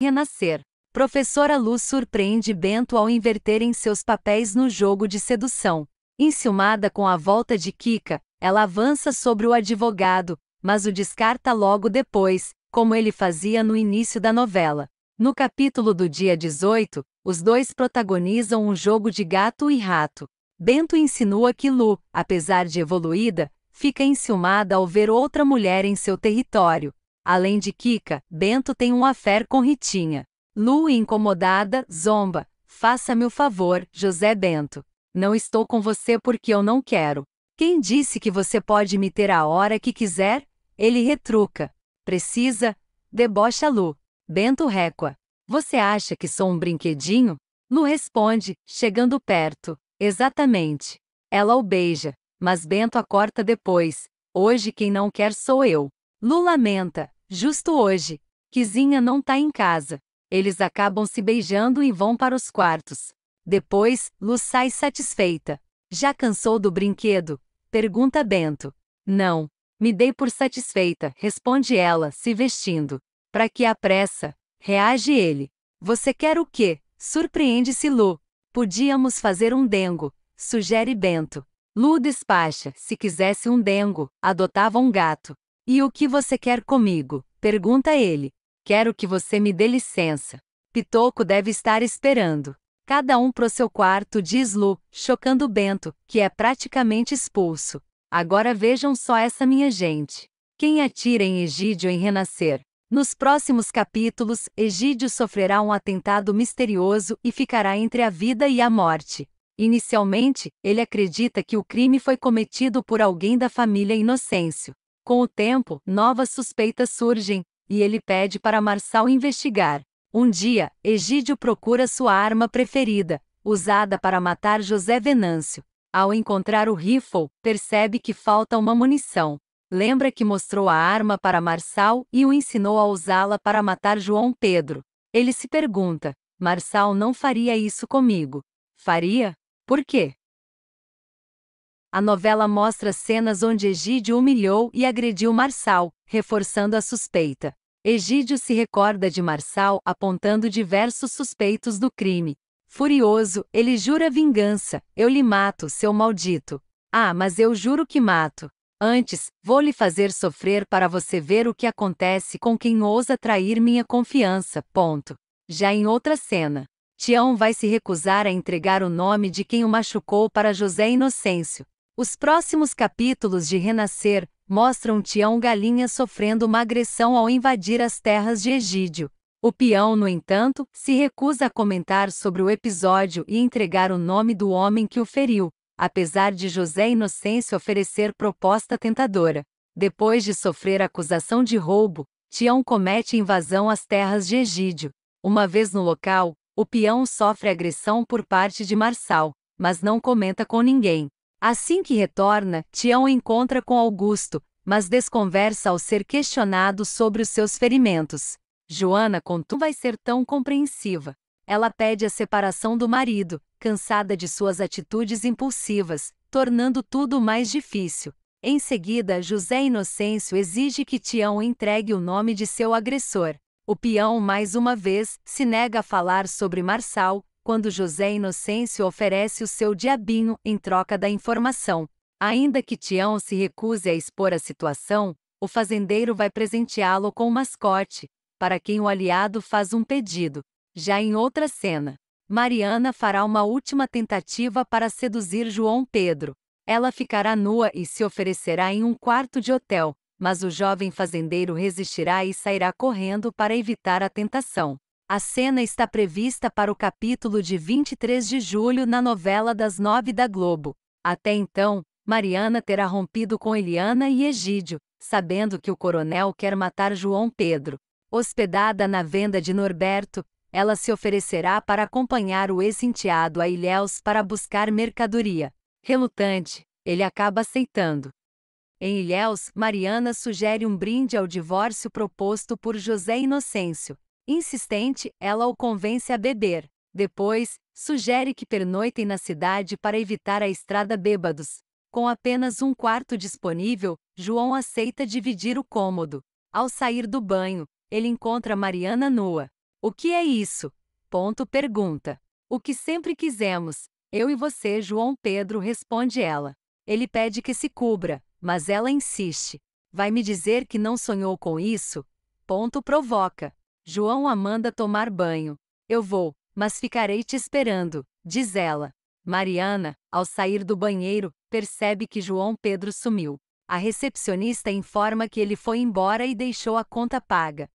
Renascer. Professora Luz surpreende Bento ao inverterem seus papéis no jogo de sedução. Enciumada com a volta de Kika, ela avança sobre o advogado, mas o descarta logo depois, como ele fazia no início da novela. No capítulo do dia 18, os dois protagonizam um jogo de gato e rato. Bento insinua que Lu, apesar de evoluída, fica enciumada ao ver outra mulher em seu território. Além de Kika, Bento tem um fé com Ritinha. Lu, incomodada, zomba. Faça-me o favor, José Bento. Não estou com você porque eu não quero. Quem disse que você pode me ter a hora que quiser? Ele retruca. Precisa? Debocha Lu. Bento recua. Você acha que sou um brinquedinho? Lu responde, chegando perto. Exatamente. Ela o beija, mas Bento a corta depois. Hoje quem não quer sou eu. Lu lamenta, Justo hoje. Kizinha não tá em casa. Eles acabam se beijando e vão para os quartos. Depois, Lu sai satisfeita. Já cansou do brinquedo? Pergunta Bento. Não. Me dei por satisfeita, responde ela, se vestindo. Para que a pressa? Reage ele. Você quer o quê? Surpreende-se Lu. Podíamos fazer um dengo, sugere Bento. Lu despacha, se quisesse um dengo, adotava um gato. E o que você quer comigo? Pergunta ele. Quero que você me dê licença. Pitoco deve estar esperando. Cada um pro seu quarto, diz Lu, chocando Bento, que é praticamente expulso. Agora vejam só essa minha gente. Quem atira em Egídio em Renascer? Nos próximos capítulos, Egídio sofrerá um atentado misterioso e ficará entre a vida e a morte. Inicialmente, ele acredita que o crime foi cometido por alguém da família Inocêncio, com o tempo, novas suspeitas surgem, e ele pede para Marçal investigar. Um dia, Egídio procura sua arma preferida, usada para matar José Venâncio. Ao encontrar o rifle, percebe que falta uma munição. Lembra que mostrou a arma para Marçal e o ensinou a usá-la para matar João Pedro. Ele se pergunta: Marçal não faria isso comigo. Faria? Por quê? A novela mostra cenas onde Egídio humilhou e agrediu Marçal, reforçando a suspeita. Egídio se recorda de Marçal apontando diversos suspeitos do crime. Furioso, ele jura vingança: Eu lhe mato, seu maldito. Ah, mas eu juro que mato. Antes, vou lhe fazer sofrer para você ver o que acontece com quem ousa trair minha confiança. Ponto. Já em outra cena, Tião vai se recusar a entregar o nome de quem o machucou para José Inocêncio, os próximos capítulos de Renascer mostram Tião Galinha sofrendo uma agressão ao invadir as terras de Egídio. O peão, no entanto, se recusa a comentar sobre o episódio e entregar o nome do homem que o feriu, apesar de José Inocêncio oferecer proposta tentadora. Depois de sofrer acusação de roubo, Tião comete invasão às terras de Egídio. Uma vez no local, o peão sofre agressão por parte de Marçal, mas não comenta com ninguém. Assim que retorna, Tião encontra com Augusto, mas desconversa ao ser questionado sobre os seus ferimentos. Joana, contudo, vai ser tão compreensiva. Ela pede a separação do marido, cansada de suas atitudes impulsivas, tornando tudo mais difícil. Em seguida, José Inocêncio exige que Tião entregue o nome de seu agressor. O peão, mais uma vez, se nega a falar sobre Marçal, quando José Inocêncio oferece o seu diabinho em troca da informação. Ainda que Tião se recuse a expor a situação, o fazendeiro vai presenteá-lo com o mascote, para quem o aliado faz um pedido. Já em outra cena, Mariana fará uma última tentativa para seduzir João Pedro. Ela ficará nua e se oferecerá em um quarto de hotel, mas o jovem fazendeiro resistirá e sairá correndo para evitar a tentação. A cena está prevista para o capítulo de 23 de julho na novela das nove da Globo. Até então, Mariana terá rompido com Eliana e Egídio, sabendo que o coronel quer matar João Pedro. Hospedada na venda de Norberto, ela se oferecerá para acompanhar o ex-enteado a Ilhéus para buscar mercadoria. Relutante, ele acaba aceitando. Em Ilhéus, Mariana sugere um brinde ao divórcio proposto por José Inocêncio, Insistente, ela o convence a beber. Depois, sugere que pernoitem na cidade para evitar a estrada bêbados. Com apenas um quarto disponível, João aceita dividir o cômodo. Ao sair do banho, ele encontra Mariana nua. O que é isso? Ponto pergunta. O que sempre quisemos. Eu e você, João Pedro, responde ela. Ele pede que se cubra, mas ela insiste. Vai me dizer que não sonhou com isso? Ponto provoca. João a manda tomar banho. Eu vou, mas ficarei te esperando, diz ela. Mariana, ao sair do banheiro, percebe que João Pedro sumiu. A recepcionista informa que ele foi embora e deixou a conta paga.